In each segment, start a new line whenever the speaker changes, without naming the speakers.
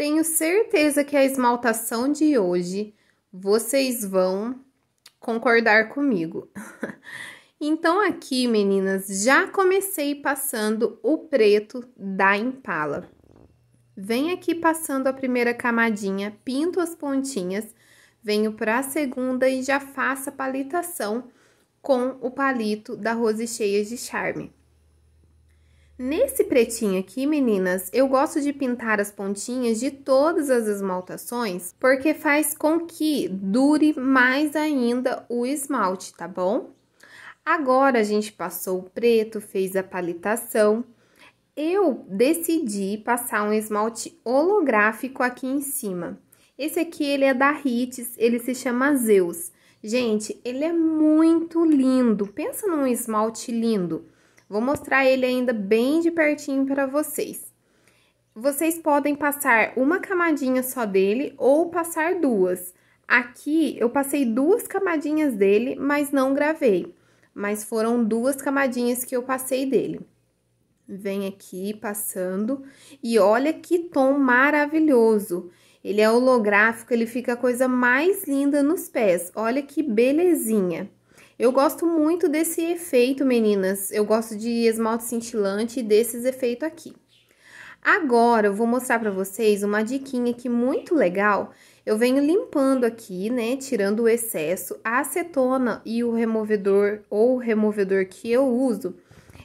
Tenho certeza que a esmaltação de hoje vocês vão concordar comigo. então, aqui, meninas, já comecei passando o preto da Impala. Venho aqui passando a primeira camadinha, pinto as pontinhas, venho para a segunda e já faço a palitação com o palito da Rose Cheia de Charme. Nesse pretinho aqui, meninas, eu gosto de pintar as pontinhas de todas as esmaltações, porque faz com que dure mais ainda o esmalte, tá bom? Agora, a gente passou o preto, fez a palitação. Eu decidi passar um esmalte holográfico aqui em cima. Esse aqui, ele é da Hits, ele se chama Zeus. Gente, ele é muito lindo. Pensa num esmalte lindo. Vou mostrar ele ainda bem de pertinho para vocês. Vocês podem passar uma camadinha só dele ou passar duas. Aqui eu passei duas camadinhas dele, mas não gravei. Mas foram duas camadinhas que eu passei dele. Vem aqui passando e olha que tom maravilhoso. Ele é holográfico, ele fica a coisa mais linda nos pés. Olha que belezinha. Eu gosto muito desse efeito, meninas. Eu gosto de esmalte cintilante e desses efeitos aqui. Agora, eu vou mostrar para vocês uma diquinha que muito legal. Eu venho limpando aqui, né, tirando o excesso. A acetona e o removedor ou o removedor que eu uso,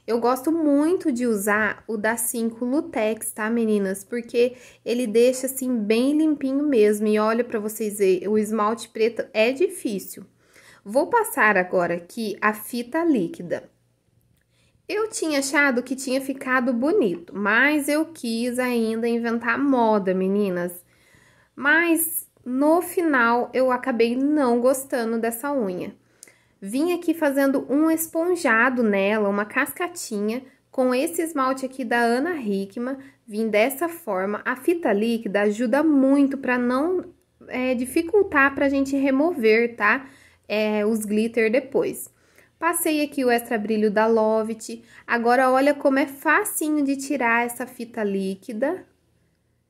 eu gosto muito de usar o da 5 Lutex, tá, meninas? Porque ele deixa, assim, bem limpinho mesmo. E olha para vocês verem, o esmalte preto é difícil. Vou passar agora aqui a fita líquida. Eu tinha achado que tinha ficado bonito, mas eu quis ainda inventar moda, meninas. Mas no final eu acabei não gostando dessa unha. Vim aqui fazendo um esponjado nela, uma cascatinha, com esse esmalte aqui da Ana Hickman. Vim dessa forma. A fita líquida ajuda muito para não é, dificultar para a gente remover, Tá? é, os glitter depois. Passei aqui o extra brilho da Lovit. Agora olha como é facinho de tirar essa fita líquida.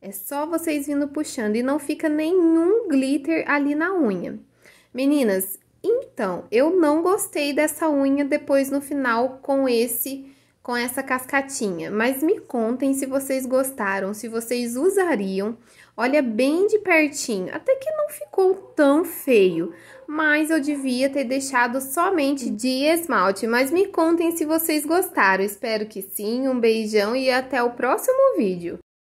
É só vocês vindo puxando e não fica nenhum glitter ali na unha. Meninas, então, eu não gostei dessa unha depois no final com esse com essa cascatinha, mas me contem se vocês gostaram, se vocês usariam. Olha bem de pertinho, até que não ficou tão feio, mas eu devia ter deixado somente de esmalte. Mas me contem se vocês gostaram, espero que sim, um beijão e até o próximo vídeo.